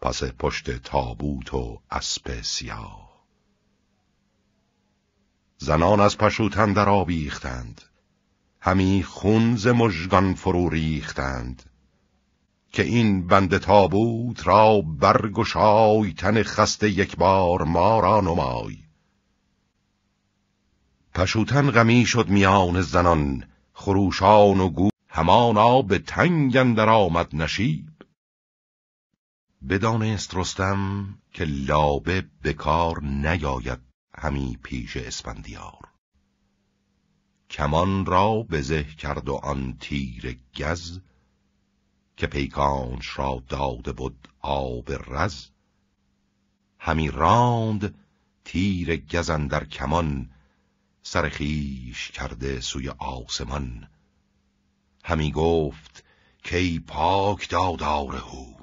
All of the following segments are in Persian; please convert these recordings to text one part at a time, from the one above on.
پس پشت تابوت و اسب سیاه زنان از پشوتن در آبیختند، همی خون ز مژگان فرو ریختند که این بند تابوت را برگشای تن خسته یک بار ما را نمای پشوتن غمی شد میان زنان خروشان و گو همانا به تنگ اندر آمد نشیب بدانست رستم که لابه بکار نیاید همی پیش اسپندیار کمان را بزه کرد و آن تیر گز که پیکانش را داده بود آب رز همی راند تیر گزن در کمان سرخیش کرده سوی آسمان همی گفت کی پاک دادار هو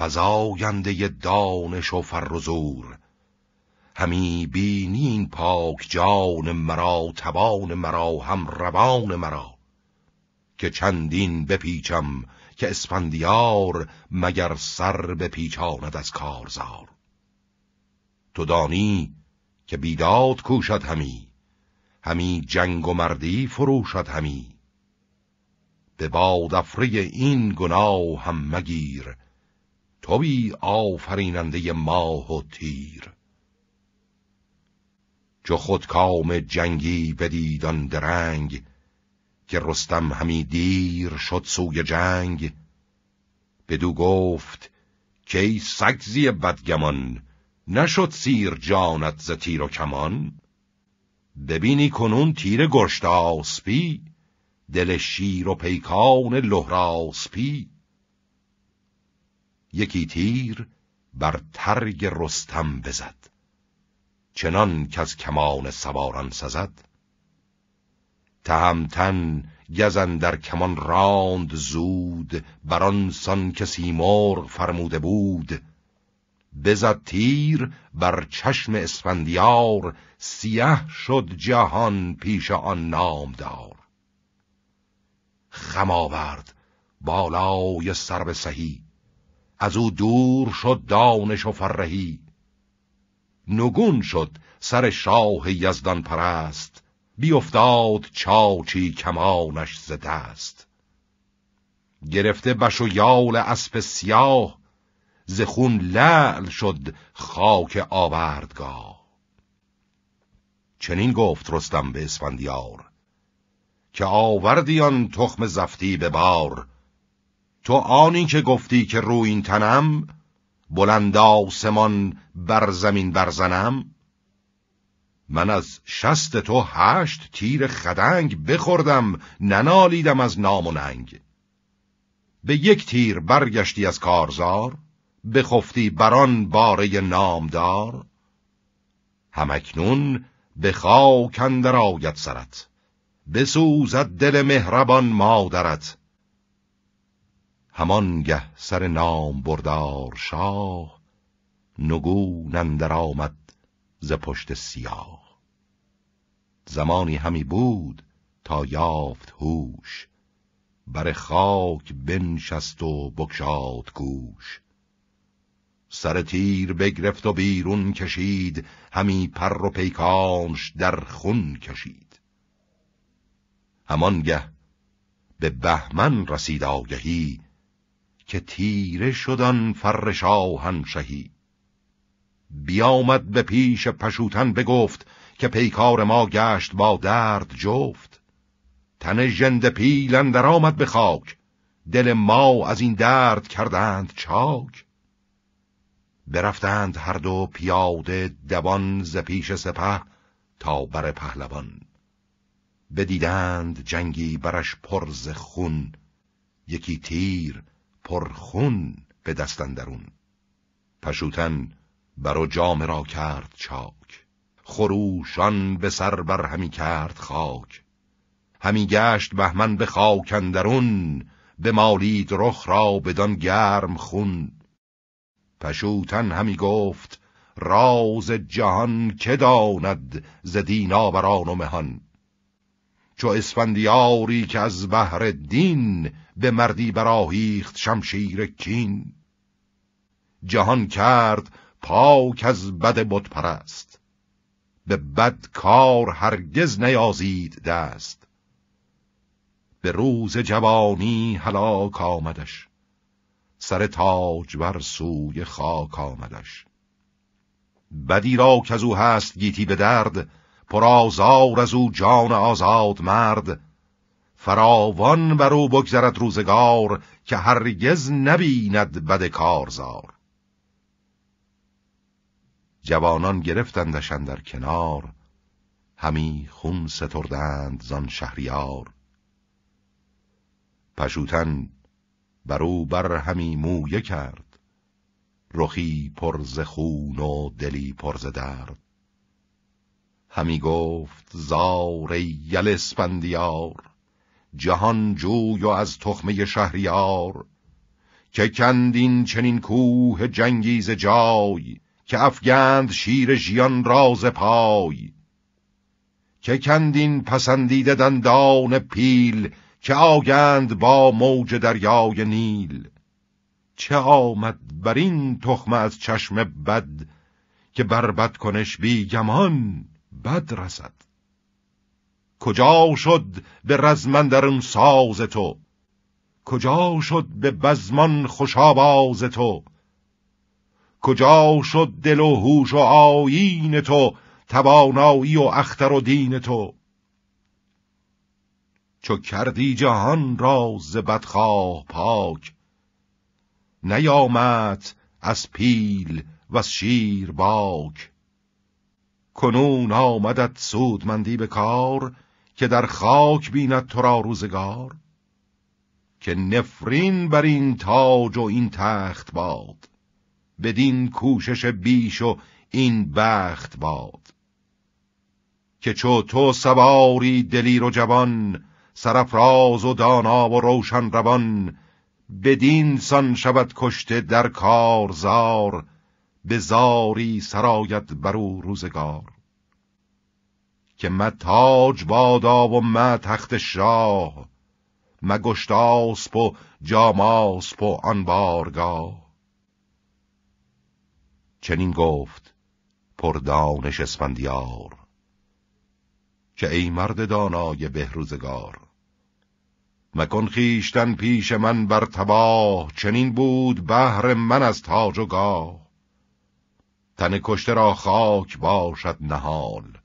فزاینده دانش و فر و زور همی بینین پاک جان مرا توان مرا هم روان مرا که چندین بپیچم که اسفندیار مگر سر بپیچاند از کارزار تو دانی که بیداد کوشد همی همی جنگ و مردی فروشد همی به بادفری این گناه هم مگیر توی آفریننده ماه و تیر چو خود کام جنگی بدیدان درنگ که رستم همی دیر شد سوی جنگ بدو گفت که ای سگزی بدگمان نشد سیر جانت ز تیر و کمان ببینی کنون تیر گشت آسپی دل شیر و پیکان لهراسپی یکی تیر بر ترگ رستم بزد چنان که از کمان سواران سزد تهمتن گزن در کمان راند زود بر آن سان که فرموده بود بزد تیر بر چشم اسفندیار سیه شد جهان پیش آن نامدار خم آورد بالای به سهی از او دور شد دانش و فرهی نگون شد سر شاه یزدان پرست بیافتاد چاچی کمانش زده است گرفته بش و یال اسب سیاه ز خون لعل شد خاک آوردگاه چنین گفت رستم به اسفندیار که آوردیان تخم زفتی به بار تو آنی که گفتی که رو این تنم بلند آسمان بر زمین برزنم من از شست تو هشت تیر خدنگ بخوردم ننالیدم از نام و ننگ به یک تیر برگشتی از کارزار بخفتی بران باره نامدار همکنون به خاک اندر آید سرت بسوزد دل مهربان مادرت همان گه سر نام بردار شاه نگو اندر آمد ز پشت سیاه زمانی همی بود تا یافت هوش بر خاک بنشست و بکشاد گوش سر تیر بگرفت و بیرون کشید همی پر و پیکانش در خون کشید همانگه به بهمن رسید آگهی که تیره شدن آن فر شاهنشهی بیامد به پیش پشوتن بگفت که پیکار ما گشت با درد جفت تن جند پیل اندر آمد به خاک دل ما از این درد کردند چاک برفتند هر دو پیاده دوان ز پیش سپه تا بر پهلوان بدیدند جنگی برش پرز خون یکی تیر پرخون به دستندرون پشوتن بر جام را کرد چاک خروشان به سر بر همی کرد خاک همی گشت بهمن به خاکندرون به مالید رخ را بدان گرم خون پشوتن همی گفت راز جهان که داند ز دیناوران و مهان چو اسفندیاری که از بهر دین به مردی براهیخت شمشیر کین جهان کرد پاک از بد بت پرست به بد کار هرگز نیازید دست به روز جوانی هلاک آمدش سر تاج بر سوی خاک آمدش بدی را که از او هست گیتی به درد پرازار از او جان آزاد مرد فراوان بر او بگذرد روزگار که هرگز نبیند بد کارزار جوانان گرفتندش در کنار همی خون ستردند زان شهریار پشوتن بر او بر همی مویه کرد رخی ز خون و دلی پر ز درد همی گفت زار یل اسپندیار جهان جوی و از تخمه شهریار که کندین چنین کوه جنگیز جای که افگند شیر جیان راز پای که کندین پسندیده دندان پیل که آگند با موج دریای نیل چه آمد بر این تخمه از چشم بد که بربد کنش بیگمان بد رسد کجا شد به رزمندرم ساز تو کجا شد به بزمان آواز تو کجا شد دل و هوش و آیین تو توانایی و اختر و دین تو چو کردی جهان را ز بدخواه پاک نیامد از پیل و از شیر باک کنون آمدت سودمندی به کار که در خاک بیند تو را روزگار که نفرین بر این تاج و این تخت باد بدین کوشش بیش و این بخت باد که چو تو سواری دلیر و جوان سرفراز و دانا و روشن روان بدین سان شود کشته در کارزار به زاری سرایت بر روزگار که من تاج بادا و من تخت شاه من گشتاسپ و جاماسپ و آن بارگاه چنین گفت پردانش اسفندیار که ای مرد دانای بهروزگار مکن خیشتن پیش من بر تباه چنین بود بهر من از تاج و گاه تن کشته را خاک باشد نهال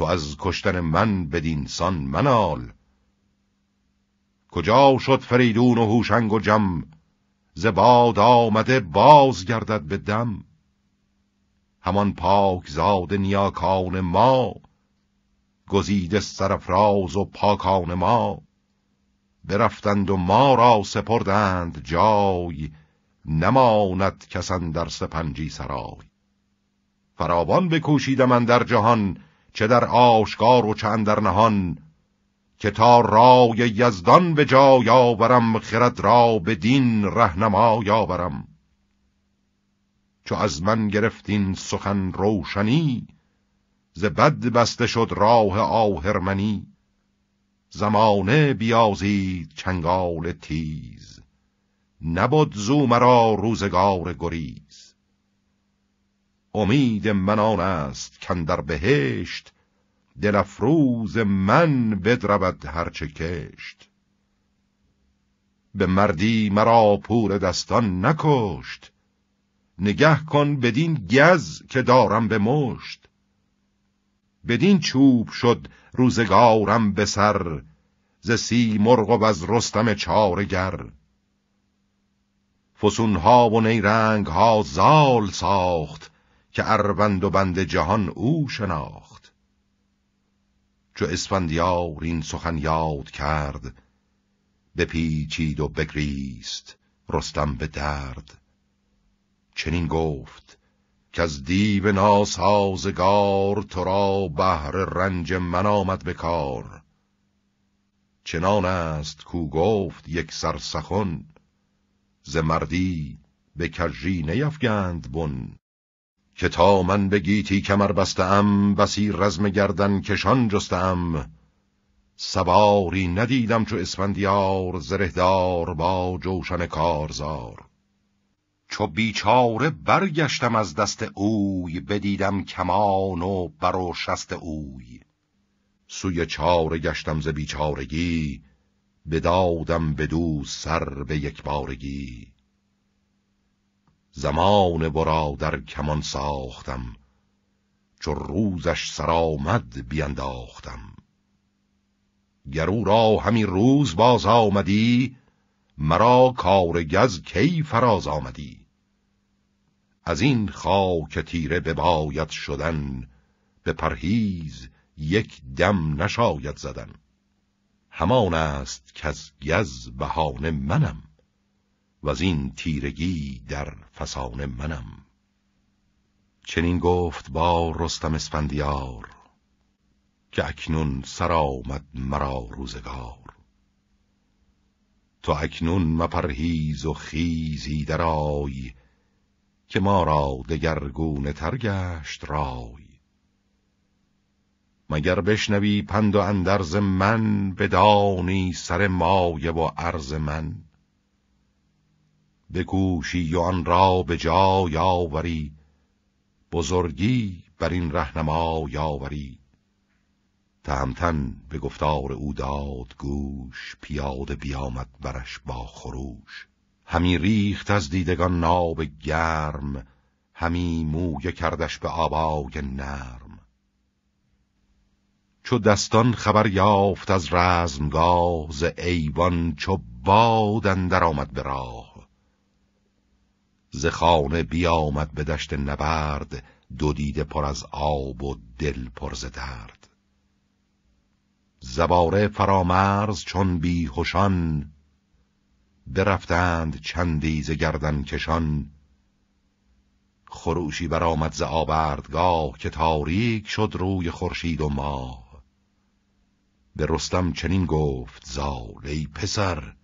تو از کشتن من سان منال کجا شد فریدون و هوشنگ و جم ز باد آمده باز گردد به دم همان پاک زاد نیاکان ما گزیده سرفراز و پاکان ما برفتند و ما را سپردند جای نماند کسان در سپنجی سرای فراوان بکوشیدم من در جهان چه در آشکار و چه در نهان که تا رای یزدان به جا یاورم خرد را به دین رهنما یاورم چو از من گرفتین سخن روشنی ز بد بسته شد راه آهرمنی زمانه بیازید چنگال تیز نبود زو مرا روزگار گری؟ امید من آن است کن در بهشت افروز من بدرود هرچه کشت به مردی مرا پور دستان نکشت نگه کن بدین گز که دارم به مشت بدین چوب شد روزگارم به سر ز سی مرغ و از رستم چارگر فسونها و نیرنگها زال ساخت که اربند و بند جهان او شناخت چو اسفندیار این سخن یاد کرد بپیچید و بگریست رستم به درد چنین گفت که از دیو ناسازگار تو را بهر رنج من آمد به کار چنان است کو گفت یک سرسخن ز مردی به کجی نیفگند بن که تا من به گیتی کمر بستم بسی رزم گردن کشان جستم سواری ندیدم چو اسفندیار زرهدار با جوشن کارزار چو بیچاره برگشتم از دست اوی بدیدم کمان و بر و شست اوی سوی چاره گشتم ز بیچارگی بدادم دو سر به یک بارگی زمان در کمان ساختم چو روزش سرآمد بینداختم گرو را همین روز باز آمدی مرا کار گز کی فراز آمدی از این خاک تیره بباید شدن به پرهیز یک دم نشاید زدن همان است که از گز بهانه منم و از این تیرگی در فسانه منم چنین گفت با رستم اسفندیار که اکنون سر آمد مرا روزگار تو اکنون مپرهیز و خیزی درای که ما را دگرگون تر گشت رای مگر بشنوی پند و اندرز من بدانی سر مایه و عرض من بگوشی و آن را به جا یاوری بزرگی بر این رهنما یاوری تهمتن به گفتار او داد گوش پیاده بیامد برش با خروش همی ریخت از دیدگان ناب گرم همی مویه کردش به آبای نرم چو دستان خبر یافت از رزمگاه ز ایوان چو بادن درآمد آمد به راه ز خانه بیامد به دشت نبرد دو دیده پر از آب و دل پر ز درد زباره فرامرز چون بیهوشان برفتند چندی ز گردن کشان خروشی برآمد ز آوردگاه که تاریک شد روی خورشید و ماه به رستم چنین گفت زال ای پسر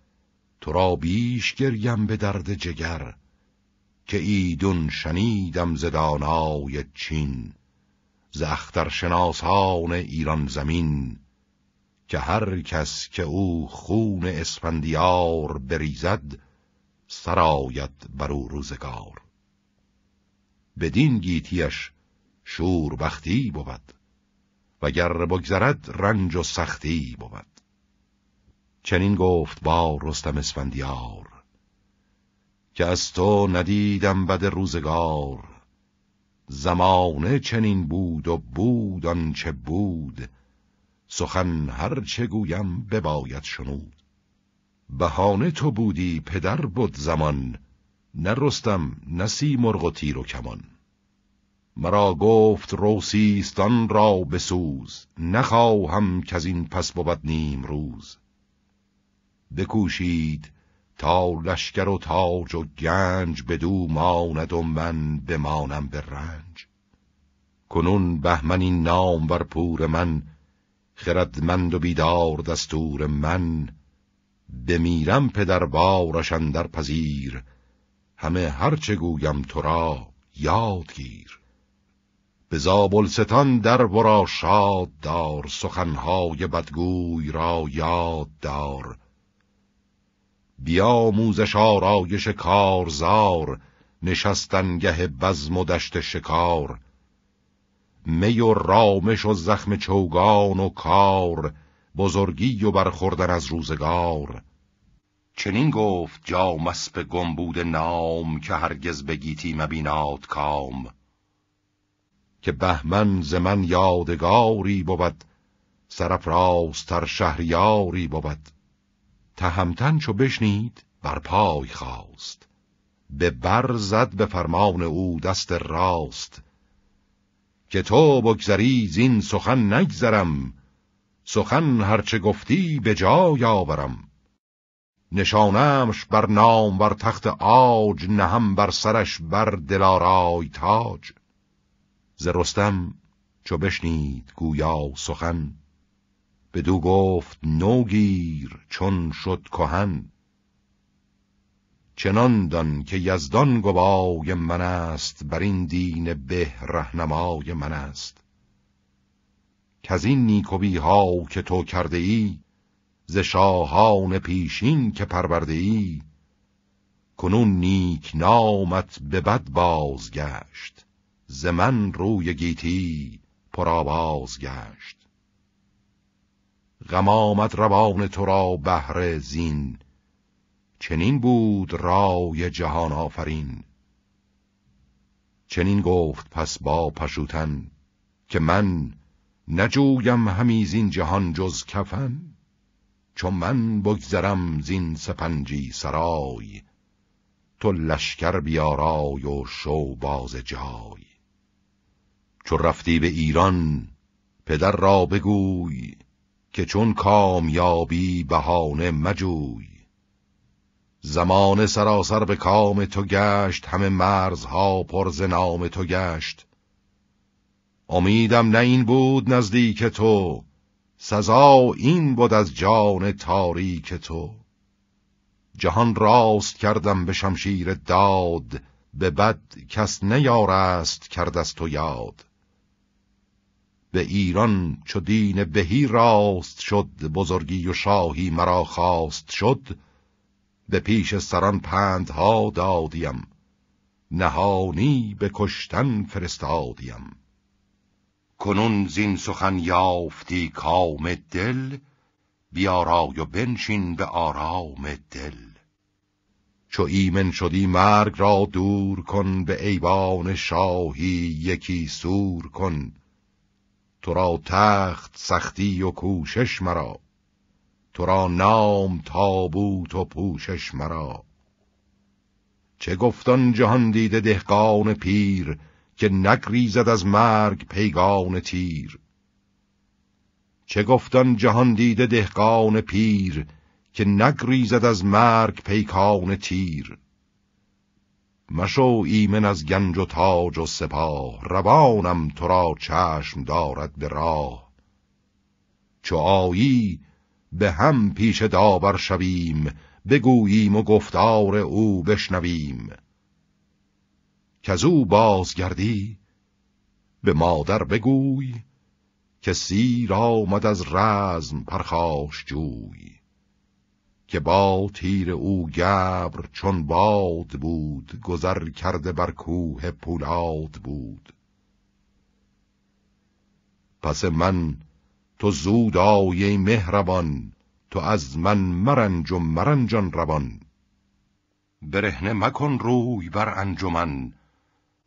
تو را بیش گریم به درد جگر که ایدون شنیدم ز دانای چین ز اخترشناسان ایران زمین که هر کس که او خون اسفندیار بریزد سرایت بر او روزگار بدین گیتیش شور بختی بود گر بگذرد رنج و سختی بود چنین گفت با رستم اسفندیار که از تو ندیدم بد روزگار زمانه چنین بود و بود آنچه بود سخن هر چه گویم بباید شنود بهانه تو بودی پدر بود زمان نرستم نسی مرغ و تیر و کمان مرا گفت روسیستان را بسوز نخواهم که از این پس بود نیم روز بکوشید تا لشکر و تاج و گنج بدو ماند و من بمانم به رنج کنون بهمن این نام بر پور من خردمند و بیدار دستور من بمیرم پدر بارشن در پذیر همه هرچه گویم تو را یاد گیر به ستان در برا شاد دار سخنهای بدگوی را یاد دار بیاموزش آرایش کارزار نشستنگه بزم و دشت شکار می و رامش و زخم چوگان و کار بزرگی و برخوردن از روزگار چنین گفت جا گم بود نام که هرگز بگیتی مبینات کام که بهمن ز من یادگاری بود راستر شهریاری بود تهمتن چو بشنید بر پای خواست به بر زد به فرمان او دست راست که تو بگذری زین سخن نگذرم سخن هرچه گفتی به جای آورم نشانمش بر نام بر تخت آج نهم بر سرش بر دلارای تاج ز رستم چو بشنید گویا سخن بدو گفت نوگیر چون شد کهن چنان دان که یزدان گوای من است بر این دین به رهنمای من است که از این نیکویی ها که تو کرده ای ز شاهان پیشین که پرورده ای کنون نیک نامت به بد بازگشت ز من روی گیتی پرآواز گشت غم آمد روان تو را بهر زین چنین بود رای جهان آفرین چنین گفت پس با پشوتن که من نجویم همی زین جهان جز کفن چون من بگذرم زین سپنجی سرای تو لشکر بیارای و شو باز جای چو رفتی به ایران پدر را بگوی که چون کامیابی بهانه مجوی زمان سراسر به کام تو گشت همه مرزها پر ز نام تو گشت امیدم نه این بود نزدیک تو سزا این بود از جان تاریک تو جهان راست کردم به شمشیر داد به بد کس نیارست کرد از تو یاد به ایران چو دین بهی راست شد بزرگی و شاهی مرا خواست شد به پیش سران پندها دادیم نهانی به کشتن فرستادیم کنون زین سخن یافتی کام دل بیارای و بنشین به آرام دل چو ایمن شدی مرگ را دور کن به ایوان شاهی یکی سور کن تو را تخت سختی و کوشش مرا تو را نام تابوت و پوشش مرا چه گفتان جهان دیده دهقان پیر که نگریزد از مرگ پیگان تیر چه گفتان جهان دیده دهقان پیر که نگریزد از مرگ پیکان تیر مشو ایمن از گنج و تاج و سپاه روانم تو را چشم دارد به راه چو آیی به هم پیش داور شویم بگوییم و گفتار او بشنویم که از او بازگردی به مادر بگوی که سیر آمد از رزم پرخاش جوی که با تیر او گبر چون باد بود گذر کرده بر کوه پولاد بود پس من تو زود آی مهربان تو از من مرنج و مرنجان روان برهنه مکن روی بر انجمن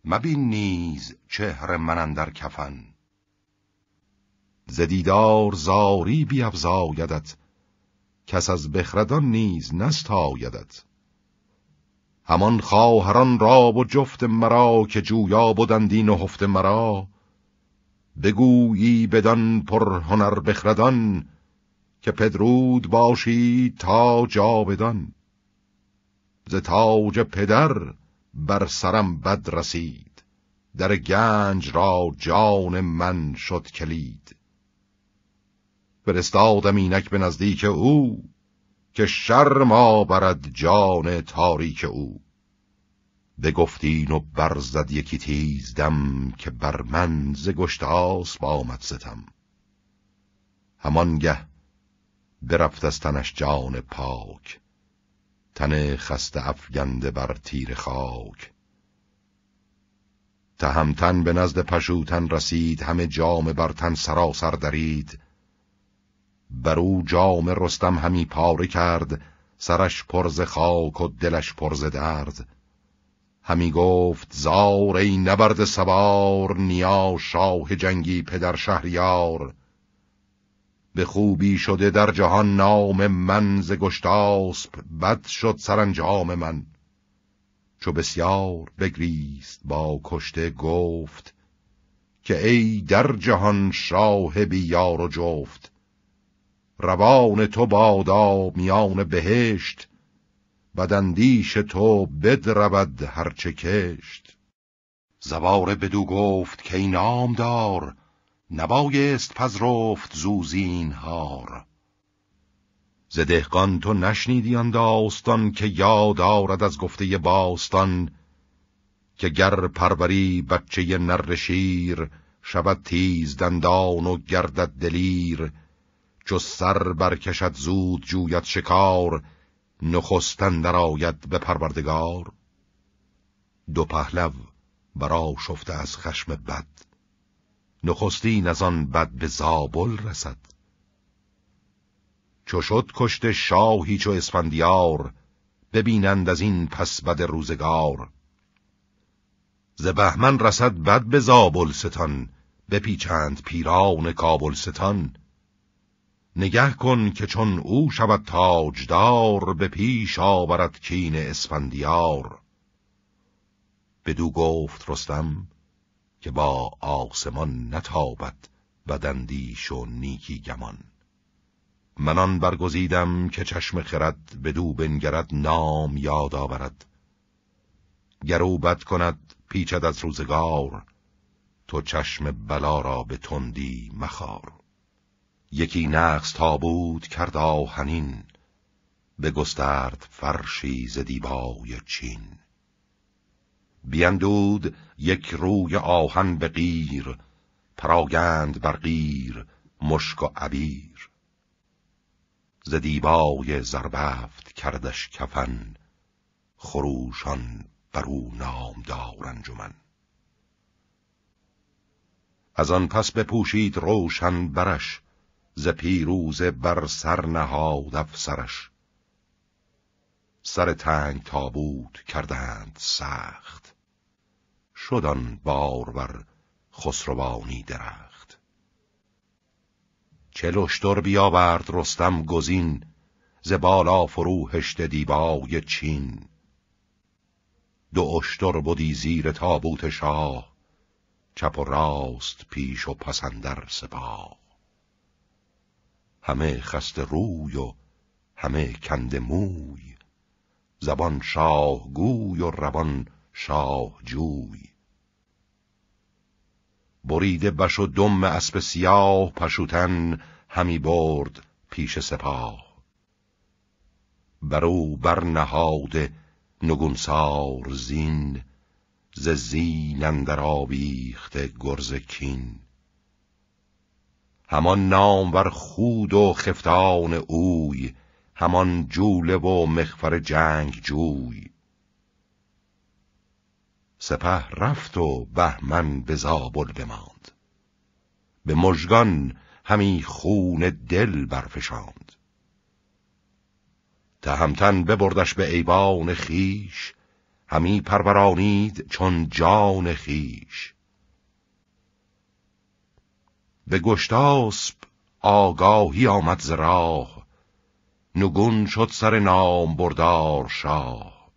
مبین نیز چهر من اندر کفن زدیدار زاری بیفزایدت کس از بخردان نیز نستایدت همان خواهران را و جفت مرا که جویا بودندین و هفت مرا بگویی بدان پر هنر بخردان که پدرود باشی تا جاودان ز تاج پدر بر سرم بد رسید در گنج را جان من شد کلید فرستادم اینک به نزدیک او که شرم برد جان تاریک او به گفتین و برزد یکی تیز دم که بر من ز گشت با آمد ستم همانگه برفت از تنش جان پاک تن خسته افگنده بر تیر خاک تهمتن به نزد پشوتن رسید همه جام بر تن سراسر درید بر او جام رستم همی پاره کرد سرش پرز خاک و دلش پرز درد همی گفت زار ای نبرد سوار نیا شاه جنگی پدر شهریار به خوبی شده در جهان نام من ز گشتاسپ بد شد سرانجام من چو بسیار بگریست با کشته گفت که ای در جهان شاه بیار و جفت روان تو بادا میان بهشت بدندیش تو بدرود هرچه کشت زواره بدو گفت که نام دار نبایست پذرفت زوزین هار ز دهقان تو نشنیدی آن داستان که یاد آرد از گفته باستان که گر پروری بچه نر شیر شود تیز دندان و گردد دلیر چو سر برکشد زود جوید شکار نخستن در آید به پروردگار دو پهلو برا شفته از خشم بد نخستین از آن بد به زابل رسد چو شد کشت شاهی چو اسفندیار ببینند از این پس بد روزگار ز بهمن رسد بد به زابل ستان بپیچند پیران ستان نگه کن که چون او شود تاجدار به پیش آورد کین اسفندیار بدو گفت رستم که با آسمان نتابد بدندیش و نیکی گمان منان برگزیدم که چشم خرد بدو بنگرد نام یاد آورد گر او بد کند پیچد از روزگار تو چشم بلا را به تندی مخار یکی نقص تابوت کرد آهنین به گسترد فرشی ز دیبای چین بیندود یک روی آهن به غیر پراگند بر غیر مشک و عبیر ز دیبای زربفت کردش کفن خروشان بر او نام انجمن از آن پس بپوشید روشن برش ز پیروزه بر سر نهاد افسرش سر تنگ تابوت کردند سخت شدن بر خسروانی درخت دور بیاورد رستم گزین ز بالا فروهشت دیبای چین دو اشتر بودی زیر تابوت شاه چپ و راست پیش و پسندر سپاه همه خست روی و همه کند موی زبان شاه گوی و روان شاه جوی بریده بش و دم اسب سیاه پشوتن همی برد پیش سپاه برو برنهاد نگونسار زین ز زین اندر آویخته گرز کین همان نام نامور خود و خفتان اوی همان جوله و مخفر جنگ جوی سپه رفت و بهمن به زابل بماند به مژگان همی خون دل برفشاند تهمتن ببردش به ایوان خیش همی پرورانید چون جان خیش به گشتاسب آگاهی آمد ز راه نگون شد سر نام بردار شاه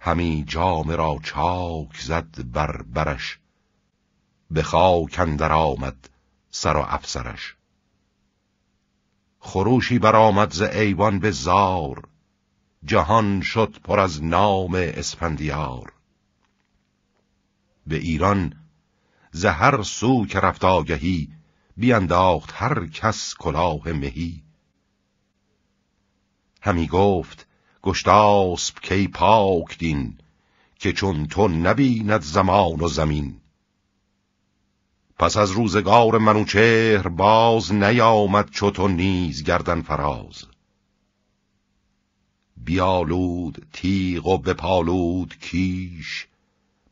همی جام را چاک زد بر برش به خاک اندر آمد سر و افسرش خروشی برآمد ز ایوان به زار جهان شد پر از نام اسپندیار به ایران زهر سو که رفت آگهی بیانداخت هر کس کلاه مهی همی گفت گشتاسب کی پاک دین که چون تو نبیند زمان و زمین پس از روزگار منوچهر باز نیامد چو تو نیز گردن فراز بیالود تیغ و بپالود کیش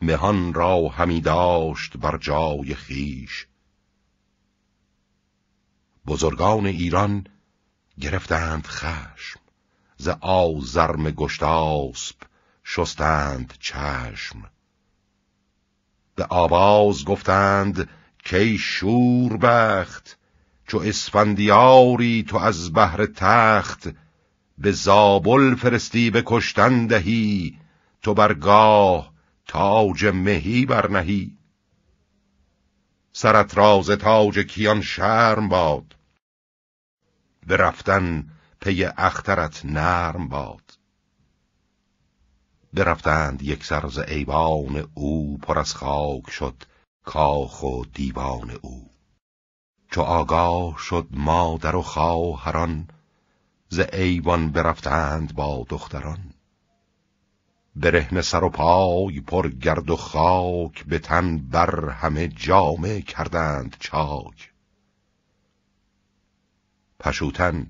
مهان را همی داشت بر جای خیش بزرگان ایران گرفتند خشم ز آزرم گشتاسب شستند چشم به آواز گفتند کی شور بخت چو اسفندیاری تو از بهر تخت به زابل فرستی به کشتن دهی تو برگاه تاج مهی برنهی سرت راز تاج کیان شرم باد به پی اخترت نرم باد برفتند یک سرز ایوان او پر از خاک شد کاخ و دیوان او چو آگاه شد مادر و خواهران ز ایوان برفتند با دختران برهن سر و پای پر گرد و خاک به تن بر همه جامه کردند چاک پشوتن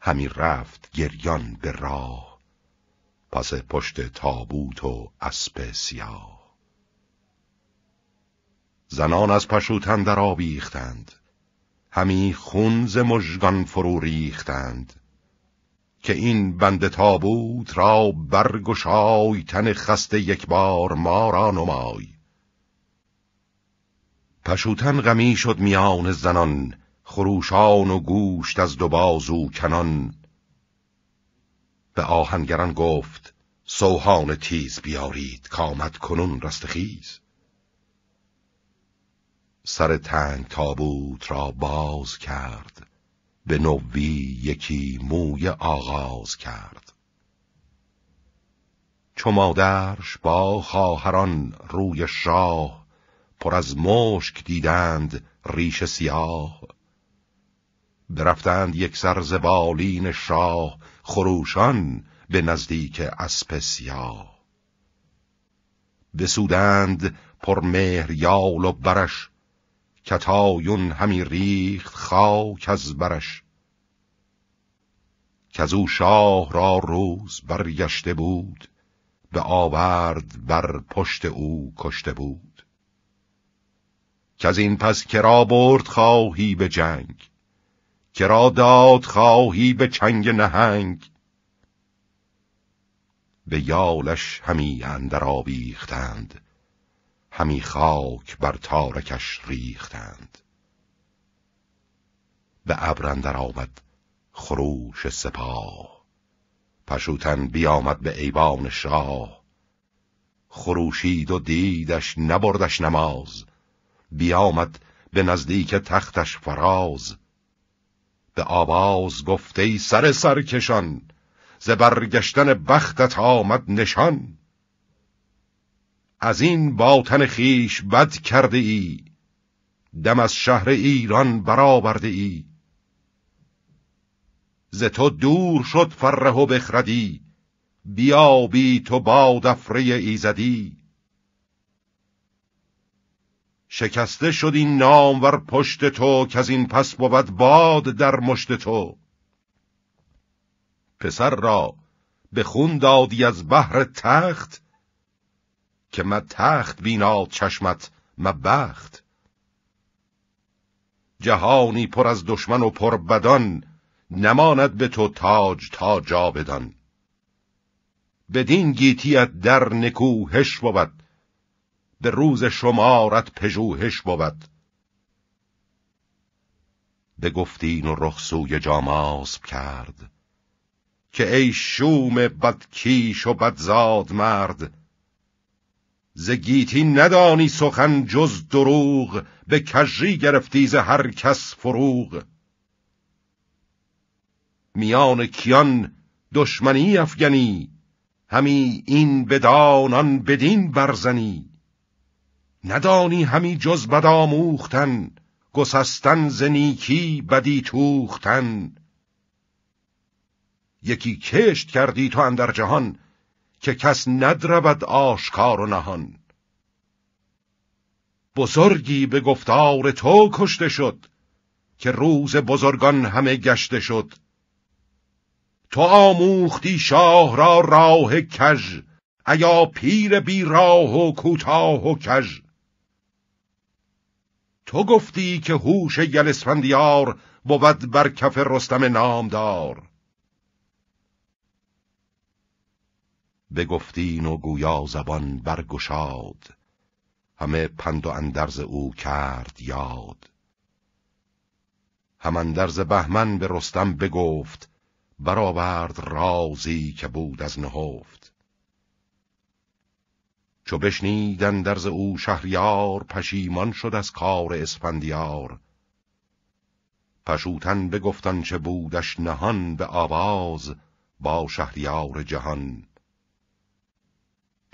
همی رفت گریان به راه پس پشت تابوت و اسب سیاه زنان از پشوتن در آبیختند همی خون ز فرو ریختند که این بند تابوت را برگشای تن خسته یک بار ما را نمای پشوتن غمی شد میان زنان خروشان و گوشت از دو بازو کنان به آهنگران گفت سوهان تیز بیارید کامد کنون رستخیز سر تنگ تابوت را باز کرد به نوی یکی موی آغاز کرد چو مادرش با خواهران روی شاه پر از مشک دیدند ریش سیاه برفتند یک سر زبالین شاه خروشان به نزدیک اسپ سیاه بسودند پر مهر یال و برش کتایون همی ریخت خاک از برش او شاه را روز برگشته بود به آورد بر پشت او کشته بود کز این پس کرا برد خواهی به جنگ کرا داد خواهی به چنگ نهنگ به یالش همی اندر آویختند همی خاک بر تارکش ریختند به ابرندر آمد خروش سپاه پشوتن بیامد به ایوان شاه خروشید و دیدش نبردش نماز بیامد به نزدیک تختش فراز به آواز گفته ای سر سرکشان ز برگشتن بختت آمد نشان از این باطن خیش بد کرده ای دم از شهر ایران برآورده ای ز تو دور شد فره و بخردی بیابی تو با دفره ایزدی شکسته شد این نامور پشت تو که از این پس بود باد در مشت تو پسر را به خون دادی از بحر تخت که ما تخت بینا چشمت ما بخت جهانی پر از دشمن و پر بدان نماند به تو تاج تا جا به بدین گیتیت در نکوهش بود به روز شمارت پژوهش بود به گفتین و رخ سوی جاماسب کرد که ای شوم بدکیش و بدزاد مرد ز گیتی ندانی سخن جز دروغ به کجی گرفتی ز هر کس فروغ میان کیان دشمنی افگنی همی این بدانان بدین برزنی ندانی همی جز بدآموختن گسستن ز نیکی بدی توختن یکی کشت کردی تو اندر جهان که کس ندرود آشکار و نهان بزرگی به گفتار تو کشته شد که روز بزرگان همه گشته شد تو آموختی شاه را راه کژ ایا پیر بی راه و کوتاه و کژ تو گفتی که هوش یلسفندیار بود بر کف رستم نامدار بگفتین و گویا زبان برگشاد همه پند و اندرز او کرد یاد هم اندرز بهمن به رستم بگفت برآورد رازی که بود از نهفت چو بشنید اندرز او شهریار پشیمان شد از کار اسفندیار پشوتن بگفتن چه بودش نهان به آواز با شهریار جهان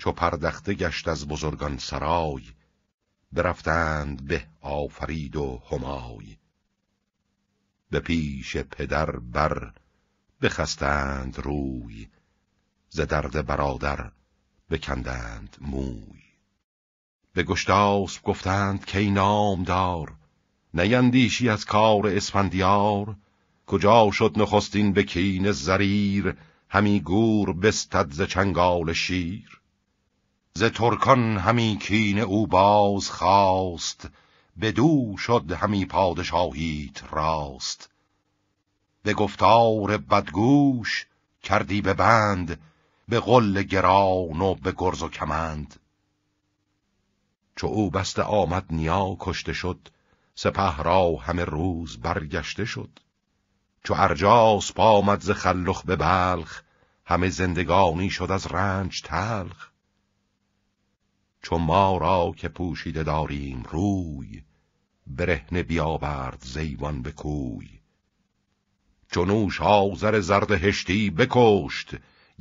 چو پردخته گشت از بزرگان سرای برفتند به آفرید و همای به پیش پدر بر بخستند روی ز درد برادر بکندند موی به گشتاسب گفتند کی دار نیندیشی از کار اسفندیار کجا شد نخستین به کین زریر همی گور بستد ز چنگال شیر ز ترکان همی کین او باز خواست بدو شد همی پادشاهیت راست به گفتار بدگوش کردی به بند به قل گران و به گرز و کمند چو او بست آمد نیا کشته شد سپه را همه روز برگشته شد چو ارجاس پامد ز خلخ به بلخ همه زندگانی شد از رنج تلخ چو ما را که پوشیده داریم روی برهن بیاورد زیوان به کوی چونوش آزر زرد هشتی بکشت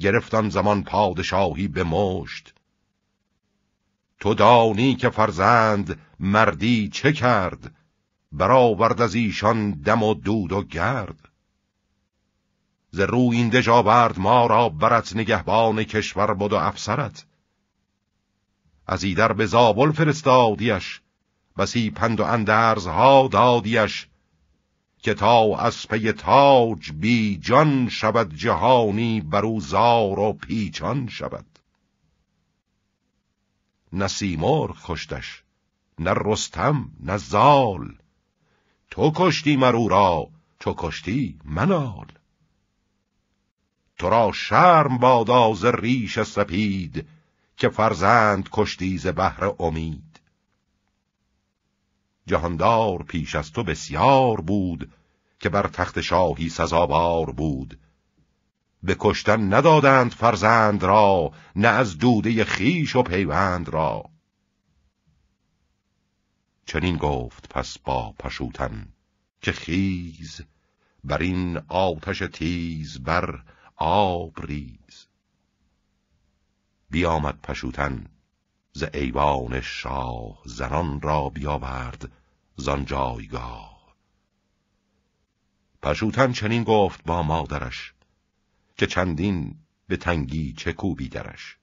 گرفتان زمان پادشاهی به مشت تو دانی که فرزند مردی چه کرد برآورد از ایشان دم و دود و گرد ز روی این دژ آورد ما را برت نگهبان کشور بود و افسرت از ایدر به زابل فرستادیش بسی پند و ها دادیش که تا از پی تاج بی جان شود جهانی برو زار و پیچان شود نه سیمرغ کشتش نه رستم نه زال تو کشتی مرو را تو کشتی منال تو را شرم باداز ریش سپید که فرزند کشتی ز بهر امید جهاندار پیش از تو بسیار بود که بر تخت شاهی سزاوار بود به کشتن ندادند فرزند را نه از دوده خیش و پیوند را چنین گفت پس با پشوتن که خیز بر این آتش تیز بر آب بیامد پشوتن ز ایوان شاه زنان را بیاورد زان جایگاه پشوتن چنین گفت با مادرش که چندین به تنگی چکوبی درش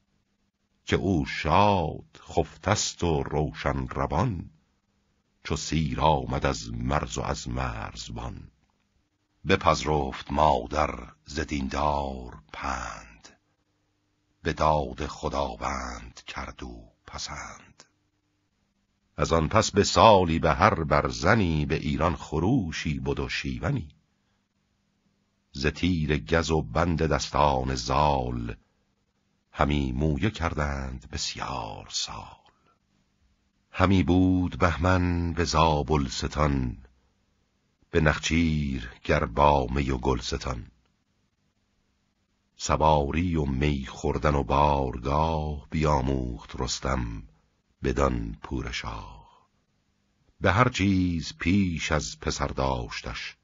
که او شاد خفتست و روشن روان چو سیر آمد از مرز و از مرزبان بپذرفت مادر ز دیندار پند به داد خداوند کرد و پسند از آن پس به سالی به هر برزنی به ایران خروشی بد و شیونی ز تیر گز و بند دستان زال همی مویه کردند بسیار سال همی بود بهمن به زابلستان به نخچیر گربامه و گلستان سواری و می خوردن و بارگاه بیاموخت رستم بدان پورشاه به هر چیز پیش از پسر داشتش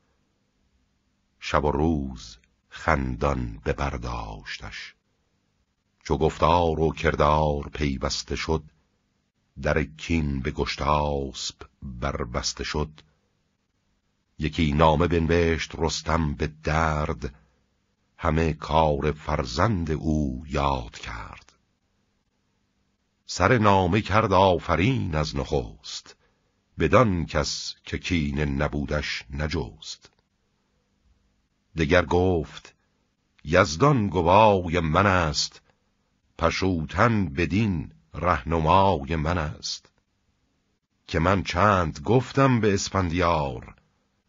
شب و روز خندان به برداشتش چو گفتار و کردار پیوسته شد در کین به گشتاسب بربسته شد یکی نامه بنوشت رستم به درد همه کار فرزند او یاد کرد سر نامه کرد آفرین از نخست بدان کس که کین نبودش نجوست دگر گفت یزدان گوای من است پشوتن بدین رهنمای من است که من چند گفتم به اسپندیار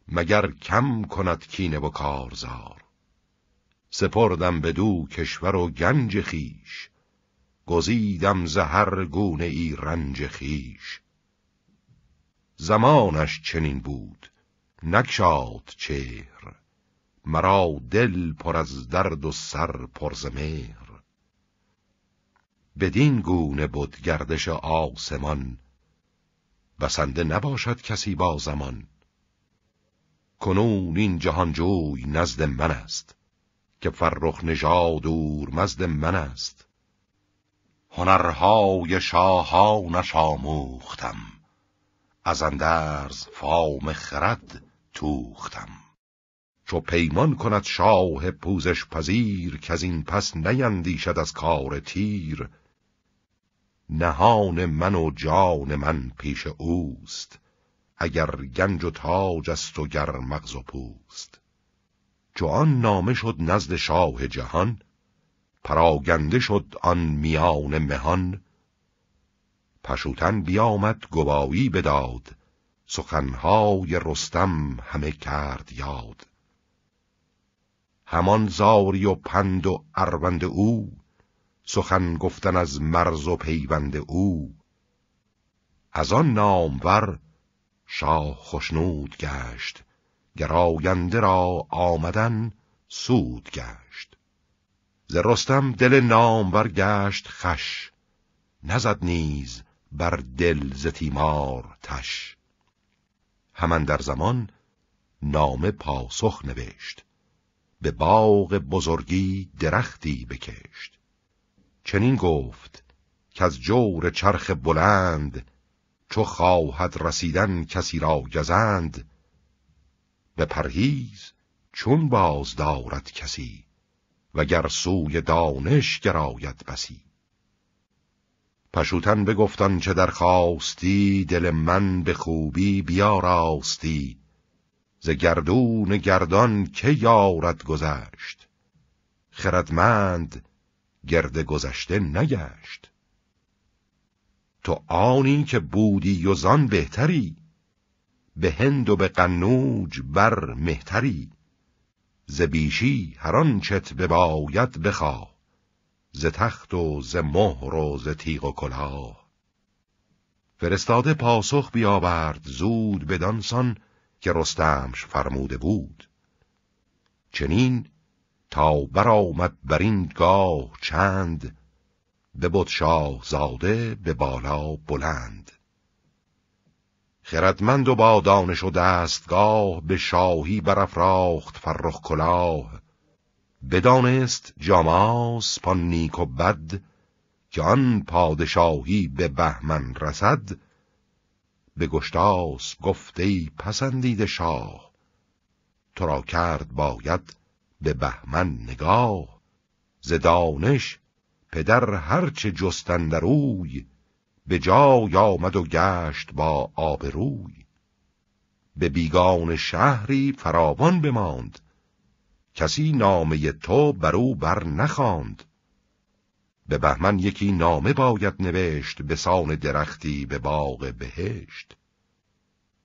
مگر کم کند کینه و کارزار سپردم به دو کشور و گنج خیش گزیدم زهر گونه ای رنج خیش زمانش چنین بود نکشاد چهر مرا دل پر از درد و سر پر ز بدین گونه بود گردش آسمان بسنده نباشد کسی با زمان کنون این جهانجوی نزد من است که فرخ نژاد دور مزد من است هنرهای شاهانش نشاموختم از اندرز فام خرد توختم چو پیمان کند شاه پوزش پذیر که از این پس نیندیشد از کار تیر نهان من و جان من پیش اوست اگر گنج و تاج است و گر مغز و پوست چو آن نامه شد نزد شاه جهان پراگنده شد آن میان مهان پشوتن بیامد گوایی بداد سخنهای رستم همه کرد یاد همان زاری و پند و اروند او سخن گفتن از مرز و پیوند او از آن نامور شاه خشنود گشت گراینده را آمدن سود گشت ز رستم دل نامور گشت خش نزد نیز بر دل ز تیمار تش همان در زمان نامه پاسخ نوشت به باغ بزرگی درختی بکشت چنین گفت که از جور چرخ بلند چو خواهد رسیدن کسی را گزند به پرهیز چون باز دارد کسی وگر سوی دانش گراید بسی پشوتن بگفتان چه درخواستی دل من به خوبی بیاراستی ز گردون گردان که یارد گذشت خردمند گرد گذشته نگشت تو آنی که بودی و زان بهتری به هند و به قنوج بر مهتری ز بیشی هر به باید بخواه ز تخت و ز مهر و ز تیغ و کلاه فرستاده پاسخ بیاورد زود دانسان که رستمش فرموده بود چنین تا برآمد بر این گاه چند به شاه زاده به بالا بلند خردمند و با دانش و دستگاه به شاهی برافراخت فرخ کلاه بدانست جاماس پان نیک و بد که آن پادشاهی به بهمن رسد به گشتاس گفته پسندید شاه تو را کرد باید به بهمن نگاه ز دانش پدر هرچه جستن روی به جای آمد و گشت با آبروی به بیگان شهری فراوان بماند کسی نامه تو بر او بر نخواند به بهمن یکی نامه باید نوشت به سان درختی به باغ بهشت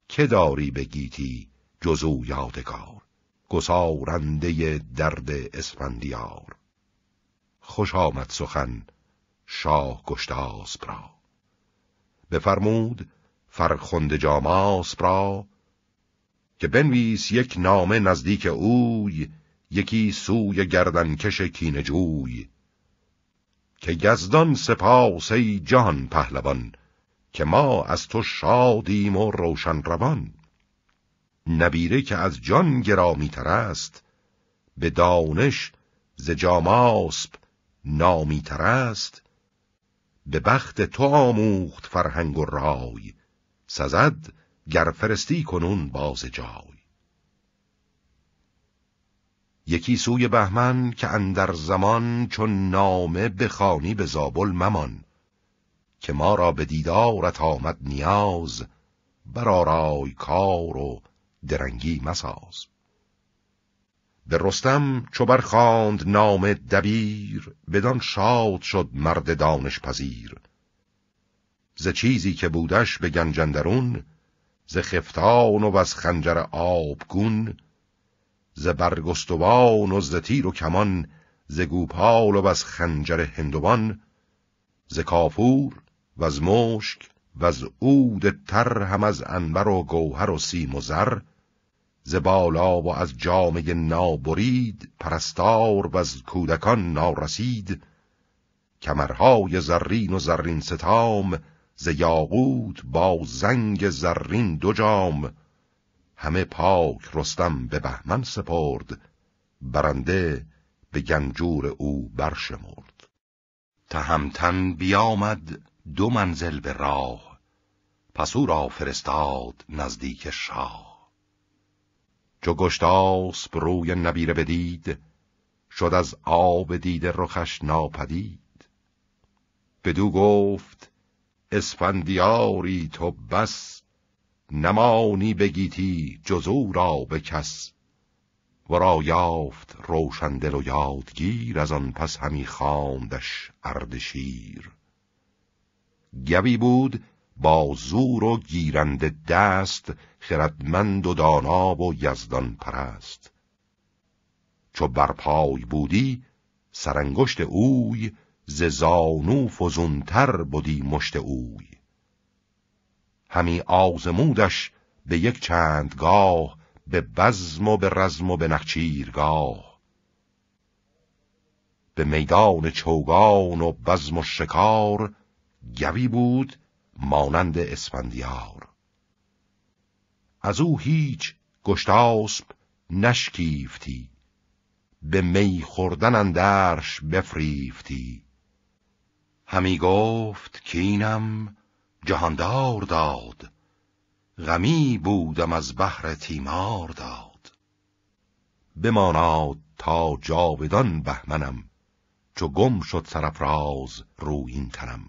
که داری به گیتی جزو یادگار گسارنده درد اسفندیار خوش آمد سخن شاه گشتاس را بفرمود فرخنده جاماس را که بنویس یک نامه نزدیک اوی یکی سوی گردنکش کینجوی که یزدان سپاس ای جان پهلوان که ما از تو شادیم و روشن روان نبیره که از جان گرامی تر است به دانش ز جاماسب نامی تر است به بخت تو آموخت فرهنگ و رای سزد گر فرستی کنون باز جای یکی سوی بهمن که اندر زمان چون نامه بخانی به زابل ممان که ما را به دیدارت آمد نیاز برارای کار و درنگی مساز به رستم چو برخاند نام دبیر بدان شاد شد مرد دانش پذیر ز چیزی که بودش به گنجندرون ز خفتان و از خنجر آبگون ز برگستوان و ز تیر و کمان ز گوپال و از خنجر هندوان ز کافور و از مشک و از عود تر هم از انبر و گوهر و سیم و زر ز بالا و از جامه نابرید پرستار و از کودکان نارسید کمرهای زرین و زرین ستام ز با زنگ زرین دو جام همه پاک رستم به بهمن سپرد برنده به گنجور او برشمرد تهمتن بیامد دو منزل به راه پس او را فرستاد نزدیک شاه چو گشتاس روی نبیره بدید شد از آب دیده رخش ناپدید بدو گفت اسفندیاری تو بس نمانی بگیتی جزو را به کس را یافت روشندل و یادگیر از آن پس همی خاندش اردشیر گوی بود با زور و گیرند دست خردمند و دانا و یزدان پرست چو پای بودی سرانگشت اوی ز زانو فزونتر بودی مشت اوی همی آزمودش به یک چند گاه به بزم و به رزم و به نخچیرگاه به میدان چوگان و بزم و شکار گوی بود مانند اسفندیار از او هیچ گشتاسب نشکیفتی به می خوردن اندرش بفریفتی همی گفت که اینم جهاندار داد غمی بودم از بحر تیمار داد بماناد تا جاودان بهمنم چو گم شد سرفراز رو این تنم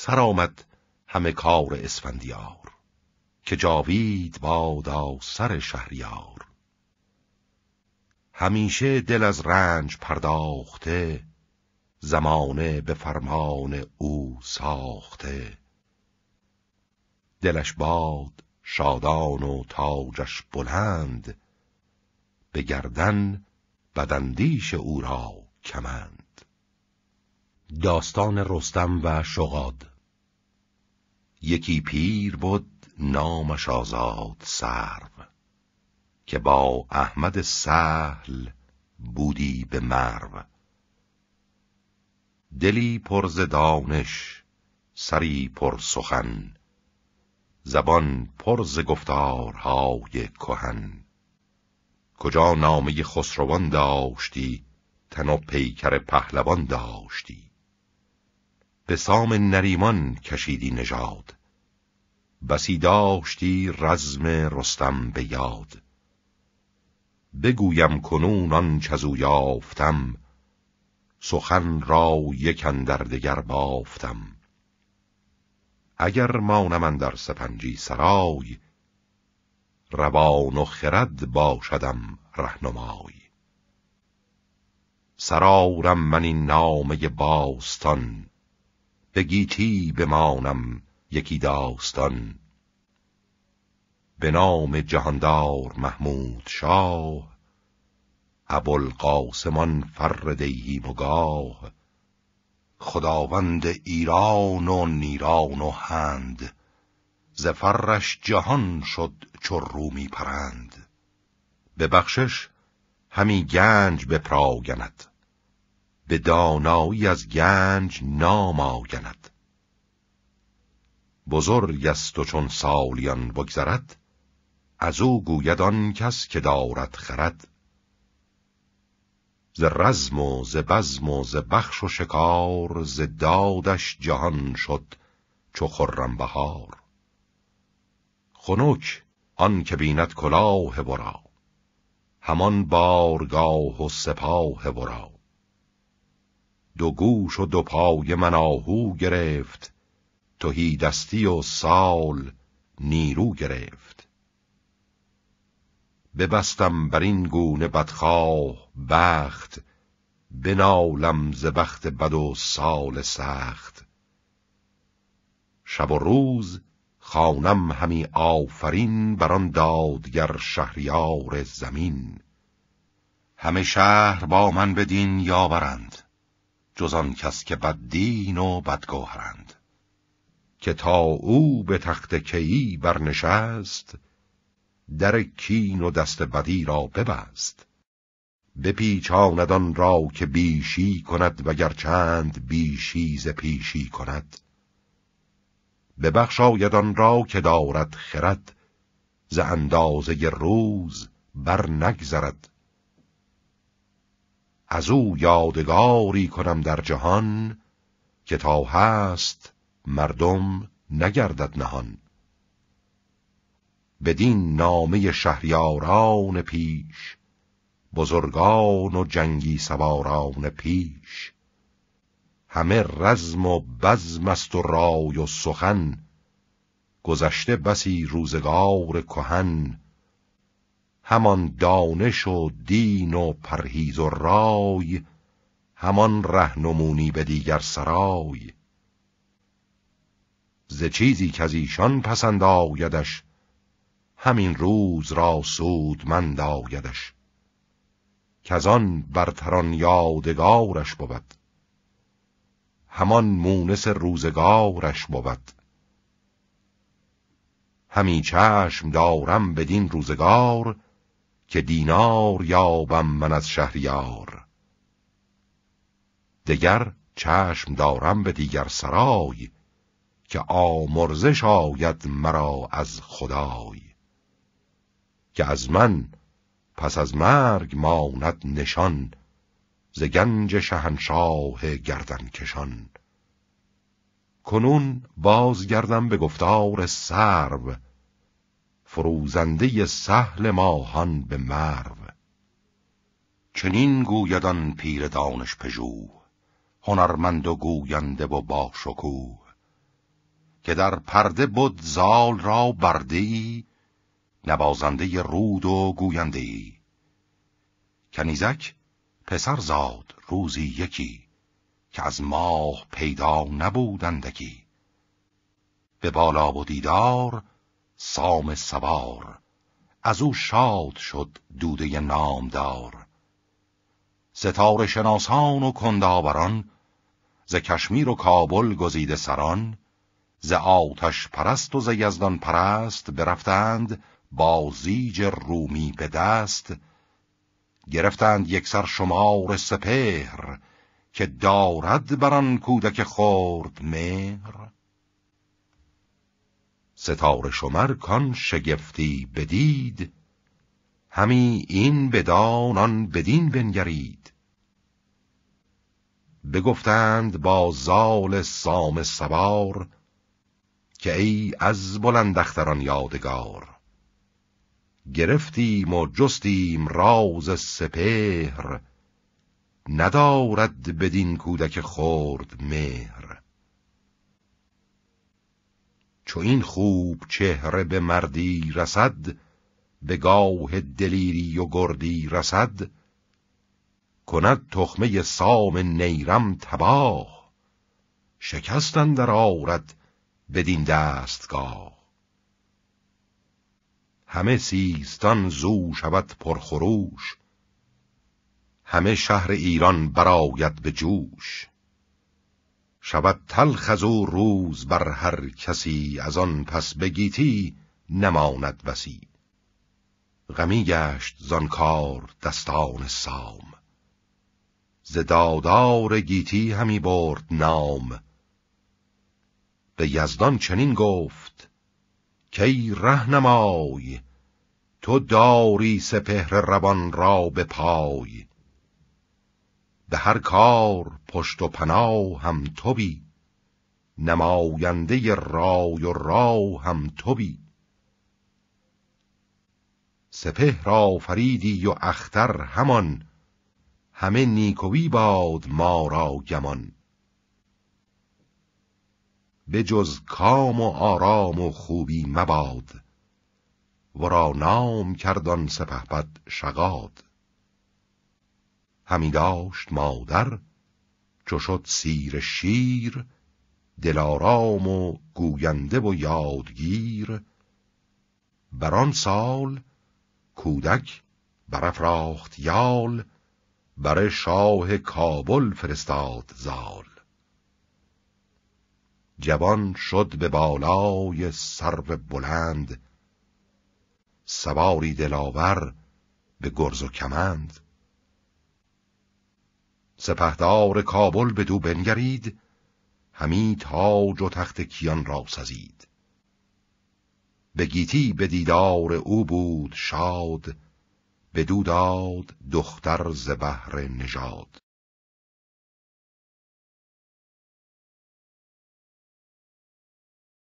سر آمد همه کار اسفندیار که جاوید بادا سر شهریار همیشه دل از رنج پرداخته زمانه به فرمان او ساخته دلش باد شادان و تاجش بلند به گردن بدندیش او را کمند داستان رستم و شغاد یکی پیر بود نامش آزاد سرو که با احمد سهل بودی به مرو دلی پر ز دانش سری پر سخن زبان پر ز گفتارهای کهن کجا نامه خسروان داشتی تن و پیکر پهلوان داشتی به سام نریمان کشیدی نژاد بسی داشتی رزم رستم به یاد بگویم کنون آن چزو یافتم سخن را یک اندر دگر بافتم اگر مانم در سپنجی سرای روان و خرد باشدم رهنمای سرارم من این نامه باستان به گیتی بمانم یکی داستان به نام جهاندار محمود شاه ابوالقاسمان فر دیهیم و خداوند ایران و نیران و هند زفرش جهان شد چو رومی پرند به بخشش همی گنج بپراگند به دانایی از گنج نام آگند بزرگ است و چون سالیان بگذرد از او گوید آن کس که دارد خرد ز رزم و ز بزم و ز بخش و شکار ز دادش جهان شد چو خرم بهار خنک آن که بیند کلاه ورا همان بارگاه و سپاه ورا دو گوش و دو پای مناهو گرفت تهی دستی و سال نیرو گرفت ببستم بر این گونه بدخواه بخت بنالم ز بخت بد و سال سخت شب و روز خانم همی آفرین بر آن دادگر شهریار زمین همه شهر با من بدین یاورند جز آن کس که بد دین و بدگوهرند که تا او به تخت کیی برنشست در کین و دست بدی را ببست به پیچاندان را که بیشی کند وگر چند بیشی پیشی کند ببخشاید آن را که دارد خرد ز اندازه روز بر نگذرد از او یادگاری کنم در جهان که تا هست مردم نگردد نهان بدین نامه شهریاران پیش بزرگان و جنگی سواران پیش همه رزم و بزم است و رای و سخن گذشته بسی روزگار کهن همان دانش و دین و پرهیز و رای همان رهنمونی به دیگر سرای ز چیزی که از ایشان پسند آیدش همین روز را سودمند آیدش که از آن برتران یادگارش بود همان مونس روزگارش بود همی چشم دارم بدین روزگار که دینار یابم من از شهریار دگر چشم دارم به دیگر سرای که آمرزش آید مرا از خدای که از من پس از مرگ ماند نشان ز گنج شهنشاه گردن کشان کنون بازگردم به گفتار سرب فروزنده سهل ماهان به مرو چنین گویدان پیر دانش پژوه هنرمند و گوینده و با شکوه که در پرده بود زال را برده ای نوازنده رود و گوینده ای کنیزک پسر زاد روزی یکی که از ماه پیدا نبودندکی به بالا و دیدار سام سوار از او شاد شد دوده نامدار ستاره شناسان و کنداوران ز کشمیر و کابل گزیده سران ز آتش پرست و ز یزدان پرست برفتند با زیج رومی به دست گرفتند یکسر شمار سپهر که دارد بر آن کودک خرد مهر ستار شمر کان شگفتی بدید همی این بدانان بدین بنگرید بگفتند با زال سام سوار که ای از بلند اختران یادگار گرفتیم و جستیم راز سپهر ندارد بدین کودک خرد مهر چو این خوب چهره به مردی رسد به گاه دلیری و گردی رسد کند تخمه سام نیرم تباه شکستن در آورد بدین دستگاه همه سیستان زو شود پرخروش همه شهر ایران براید به جوش شود تلخ از روز بر هر کسی از آن پس بگیتی نماند وسی غمی گشت زانکار دستان سام ز دادار گیتی همی برد نام به یزدان چنین گفت کی رهنمای تو داری سپهر روان را به پای به هر کار پشت و پناه هم بی، نماینده رای و راو هم توبی، سپه را فریدی و اختر همان همه نیکوی باد ما را گمان به جز کام و آرام و خوبی مباد و را نام کردن سپهبد شقاد همی داشت مادر چو شد سیر شیر دلارام و گوینده و یادگیر بر آن سال کودک برافراخت یال بر شاه کابل فرستاد زال جوان شد به بالای سرو بلند سواری دلاور به گرز و کمند سپهدار کابل به دو بنگرید همی تاج و تخت کیان را سزید به گیتی به دیدار او بود شاد به دو داد دختر زبهر بهر نژاد